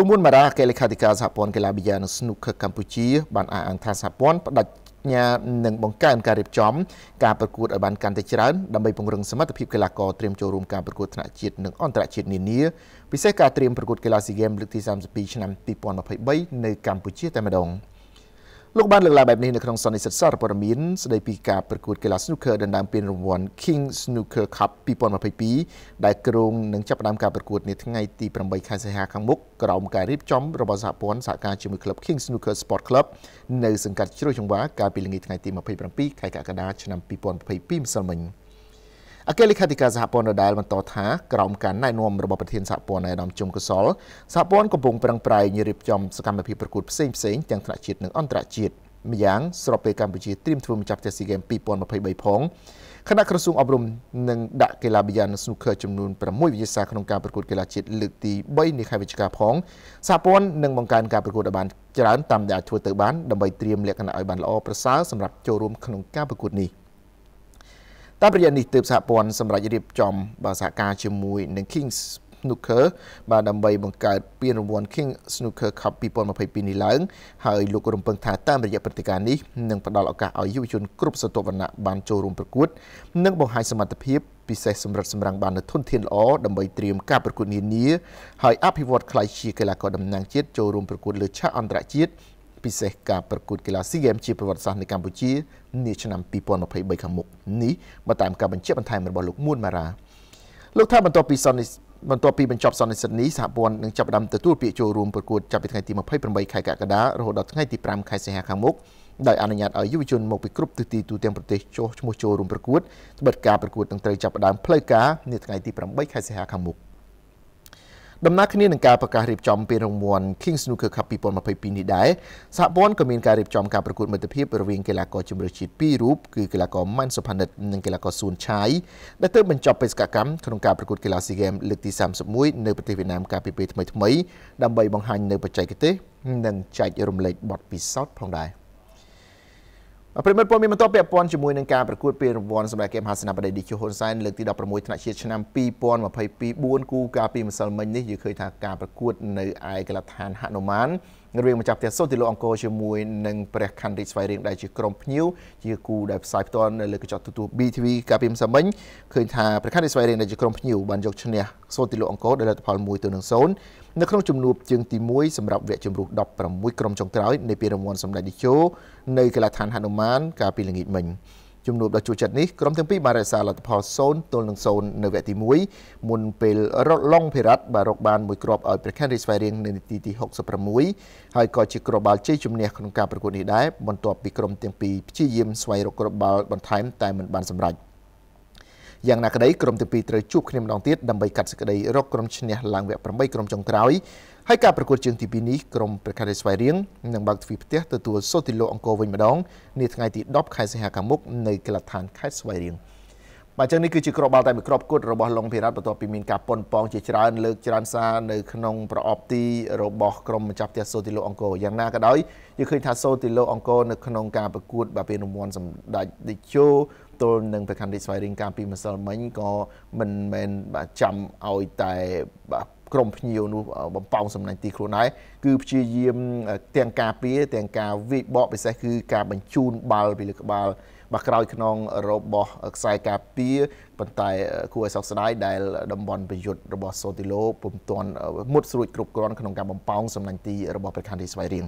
លោកមួនមារ៉ាអគ្គលេខាធិការសហព័ន្ធកីឡាប៊ីយ៉ានិងស្នូកឃឹកកម្ពុជាបានអះអាងថាសហព័ន្ធបដិញ្ញានឹងបង្កើនការរៀបចំការប្រកួតឲ្យបានកាន់តែច្រើនដើម្បីពង្រឹងសមត្ថភាពកីឡាករត្រៀមចូលរួមការប្រកួតថ្នាក់ជាតិនិងអន្តរជាតិនានាពិសេសការត្រៀមប្រកួតកីឡាស៊ីហ្គេមលើកទី32ឆ្នាំ2023នៅកម្ពុជាតែម្ដង។លោកបានលើកឡើងបែបនេះនៅក្នុងសន្និសីទសារព័ត៌មានស្ដីពីការប្រកួតកីឡា snooker ដណ្ដើមពានរង្វាន់ King Snooker Cup 2022ដែលក្រុងនឹងចាប់ផ្ដើមការប្រកួតនាថ្ងៃទី8ខែសីហាខាងមុខក្រោមការរៀបចំរបស់សហព័ន្ធសហការជាមួយក្លឹប King Snooker Sport Club នៅសង្កាត់ជ្រោយចង្វាកាលពីល្ងាចថ្ងៃទី27ខែកក្កដាឆ្នាំ2022ម្សិលមិញ។អគ្គលេខាធិការសហព័ន្ធដដែលបន្តថាក្រោមការណែនាំរបស់ប្រធានសហព័ន្ធឯកឧត្តមជុំកុសលសហព័ន្ធកំពុងប្រឹងប្រែងរៀបចំសកម្មភាពប្រកួតផ្សេងផ្សេងទាំងថ្នាក់ជាតិនិងអន្តរជាតិម្យ៉ាងស្របពេលកម្ពុជាត្រៀមធ្វើម្ចាស់ផ្ទះស៊ីហ្គេម2023ផងគណៈក្រសួងអប់រំនឹងដាក់កីឡាប៊ីយ៉ាន snooker ចំនួន6វិទ្យាសាស្ត្រក្នុងការប្រកួតកីឡាជាតិលើកទី3នៃខែវិច្ឆិកាផងសហព័ន្ធនឹងបង្កើនការប្រកួតឲ្យបានច្រើនតាមដែលធ្វើទៅបានដើម្បីត្រៀមលក្ខណៈឲ្យបានល្អប្រសើរសម្រាប់ចូលរួមក្នុងការប្រកួតនេះ។តាមរយៈនេះទើបសហព័ន្ធសម្រាប់រៀបចំបាទសហការជាមួយនឹង Kings Snooker បាទដើម្បីបង្កើតពានរង្វាន់ King Snooker Cup 2022នេះឡើង ហើយលោករំពឹងថាតាមរយៈព្រឹត្តិការណ៍នេះនឹងផ្ដល់ឱកាសឲ្យយុវជនគ្រប់ស្រទាប់វណ្ណៈបានចូលរួមប្រកួតនិងបង្ហាញសមត្ថភាពពិសេសសម្រាប់សម្រាំងបាននូវធនធានល្អដើម្បីត្រៀមការប្រកួតនានាហើយអភិវឌ្ឍខ្លៃជាកីឡាករតំណាងជាតិចូលរួមប្រកួតលើឆាកអន្តរជាតិពិសេសការប្រកួតកីឡា SEA Games ជាប្រវត្តិសាស្ត្រនៅកម្ពុជានាឆ្នាំ2023ខាងមុខនេះបើតាមការបញ្ជាក់បន្ថែមរបស់លោកមួនម៉ារ៉ាលោកថាបន្ទាប់ពីសន្និបន្ទាប់ពីបញ្ចប់សន្និសីទនេះសហព័ន្ធនឹងចាប់ផ្ដើមទទួលពាក្យចូលរួមប្រកួតចាប់ពីថ្ងៃទី28ខែកក្កដារហូតដល់ថ្ងៃទី5ខែសីហាខាងមុខដោយអនុញ្ញាតឲ្យយុវជនមកពីគ្រប់ទិសទីទូទាំងប្រទេសចុះឈ្មោះចូលរួមប្រកួតត្បិតការប្រកួតនឹងត្រូវចាប់ផ្ដើមផ្លូវការនាថ្ងៃទី8ខែសីហាខាងមុខដំណើរគ្នានឹងការប្រកាសរៀបចំពានរង្វាន់ King Snooker Cup 2022នេះដែរសហព័ន្ធក៏មានការរៀបចំការប្រកួតមិត្តភាពរវាងកីឡាករជម្រើសជាតិ2រូបគឺកីឡាករម៉ាន់សុផានិតនិងកីឡាករស៊ូនឆាយដែលទើបបញ្ចប់បេសកកម្មក្នុងការប្រកួតកីឡា SEA Games លើកទី31នៅប្រទេសវៀតណាមកាលពីពេលថ្មីៗដើម្បីបង្ហាញនៅបច្ចេកទេសនិងចែករំលែកបទពិសោធន៍ផងដែរប្រិមត្តពលមានបន្តពាក់ព័ន្ធជាមួយនឹងការប្រកួតពានរង្វាន់សម្រាប់គេមហាសេនាបតីឌីជូហ៊ុនសែនលើកទី16ថ្នាក់ជាតិឆ្នាំ2024គូកាលពីម្សិលមិញនេះយើងឃើញថាការប្រកួតនៅឯកលដ្ឋានហនុមានរឿងម្ចាស់ផ្ទះសូនទីលោកអង្គរជាមួយនឹងព្រះខណ្ឌរីស្វ័យរៀងដែលជាក្រុមភ្ញៀវជាគូដែលផ្សាយផ្ទាល់នៅលើកញ្ចក់ទូទួ BTV កាលពីម្សិលមិញឃើញថាព្រះខណ្ឌរីស្វ័យរៀងដែលជាក្រុមភ្ញៀវបានយកឈ្នះសូនទីលោកអង្គរដោយលទ្ធផល1ទៅ0នៅក្នុងជំនួបជើងទី1សម្រាប់វគ្គជម្រុះ16ក្រុមចុងក្រោយនៃពានរង្វាន់សម្ដេចតេជោនៅកីឡដ្ឋានហនុមាន កាលពីល្ងាចមិញ។ជំនួបដ៏ជក់ចិត្តនេះក្រុមទាំងពីរបានរក្សាលទ្ធផល0ទល់នឹង0នៅវគ្គទី1មុនពេលរត់ឡុងភិរ៉ាត់បានរកបានមួយគ្រាប់ឲ្យប្រខេនរីស្វៃរៀងនៅនាទីទី66ហើយក៏ជាគ្រាប់បាល់ជ័យជំនះក្នុងការប្រកួតនេះដែរបន្ទាប់ពីក្រុមទាំងពីរព្យាយាមស្វែងរកគ្រាប់បាល់បន្ថែមតែមិនបានសម្រេច។យ៉ាងណាក្តីក្រុមទី2ត្រូវជួបគ្នាម្ដងទៀតដើម្បីកាត់សេចក្តីរកក្រុមឈ្នះឡើងវគ្គ8ក្រុមចុងក្រោយហើយការប្រកួតជើងទី2នេះក្រុមព្រះខ័រីស្វាយរៀងនឹងបើកទ្វារផ្ទះទទួលសូទីឡូអង្គរវិញម្ដងនាថ្ងៃទី10ខែសីហាខាងមុខនៅកីឡដ្ឋានខេត្តស្វាយរៀង។បាទអញ្ចឹងនេះគឺជាក្របបាល់តែមួយក្របគត់របស់ឡុងភិរ៉ាត់បន្ទាប់ពីមានការប៉ុនប៉ងជាច្រើនលើកច្រើនសារនៅក្នុងប្រអប់ទីរបស់ក្រុមម្ចាស់ផ្ទះសូទីឡូអង្គរយ៉ាងណាក៏ដោយយើងឃើញថាសូទីឡូអង្គរនៅក្នុងការប្រកួតបាទពានរង្វាន់សម្ដេចតេជោទល់នឹងប្រកាន់រីស្វៃរីងកាលពីម្សិលមិញក៏មិនមែនបាទចាំឲ្យតែបាទក្រុមភ្នៀវនោះបំពងសំណាញ់ទីខ្លួនដែរគឺព្យាយាម ទាំងការពារទាំងការវាយបកពិសេសគឺការបញ្ជូនបាល់ពីលើក្បាលបាទក្រោយខ្នងរបស់ខ្សែការពារប៉ុន្តែគួរឲ្យសោកស្ដាយដែលតំបន់ប្រយុទ្ធរបស់សូទីឡូពុំទាន់មុតស្រួចគ្រប់គ្រាន់ក្នុងការបំពងសំណាញ់ទីរបស់ប្រខានទីស្វ័យរៀង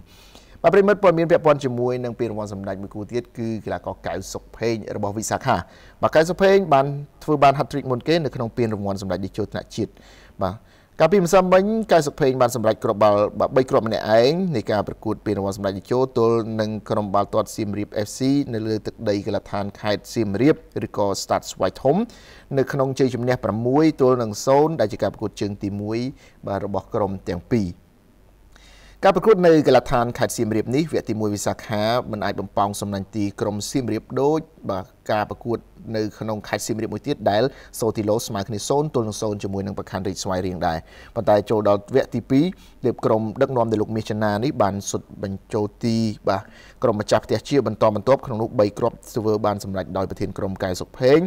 បាទប្រិមិត្តព័ត៌មានពាក់ព័ន្ធជាមួយនឹងពានរង្វាន់សម្ដេចមួយគូទៀតគឺកីឡាករកៅសុខភេងរបស់វិសាខាបាទកៅសុខភេងបានធ្វើបាន hat trick មុនគេនៅក្នុងពានរង្វាន់សម្ដេចតេជោថ្នាក់ជាតិបាទកាលពីម្សិលមិញកែសុភេងបានសម្រេចគ្រាប់បាល់3គ្រាប់ម្នាក់ឯងនៃការប្រកួតពានរង្វាន់សម្ដេចតេជោទល់នឹងក្រុមបាល់ទាត់សៀមរាប FC នៅលើទឹកដីកីឡដ្ឋានខេត្តសៀមរាបឬក៏ Start ស្វាយធំនៅ ក្នុងជ័យជំនះ6ទល់នឹង0ដែលជាការប្រកួតជើងទី1បាទរបស់ក្រុមទាំងពីរការប្រកួតនៅកីឡដ្ឋានខេត្តសៀមរាបនេះវគ្គទី1វិសាខាមិនអាចបំពង់សំណាញ់ទីក្រុមសៀមរាបដូចបាទការប្រកួតនៅក្នុងខេត្តសៀមរាបមួយទៀតដែលសូទីឡូស្មើគ្នា0ទល់នឹង0ជាមួយនឹងប្រខានរីកស្វាយរៀងដែរប៉ុន្តែចូលដល់វគ្គទី2លើបក្រុមដឹកនាំដោយលោកមាសចនានេះបានសុទ្ធបញ្ចូលទីបាទក្រុមម្ចាស់ផ្ទះជាបន្តបន្ទាប់ក្នុងនោះ3គ្រាប់ស្វើបានសម្រេចដោយប្រធានក្រុមកែសុភេង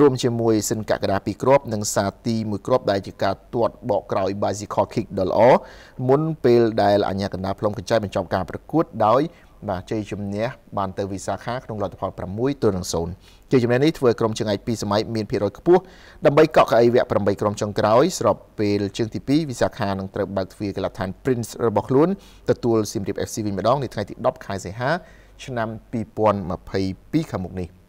រួមជាមួយសិនកកដា2គ្រាប់និង សាទី1គ្រាប់ដែលជាការទាត់បកក្រោយ bicycle kick ដ៏ល្អមុនពេលដែលអញ្ញាកណ្ដាលផ្លុំកញ្ចែបញ្ចប់ការប្រកួតដោយបាទជ័យជំនះបានទៅវិសាខាក្នុងលទ្ធផល6ទល់នឹង0ជ័យជំនះនេះធ្វើក្រុមជើងឯក2សម័យមានភាគរយខ្ពស់ដើម្បីកក់កៅអីវគ្គ8ក្រុមចុងក្រោយស្របពេលជើងទី2វិសាខានឹងត្រូវបើកទ្វារកីឡដ្ឋាន Prince របស់ខ្លួនទទួលសៀមរាប FC វិញម្ដងនៅថ្ងៃទី10ខែសីហាឆ្នាំ2022ខាងមុខនេះ។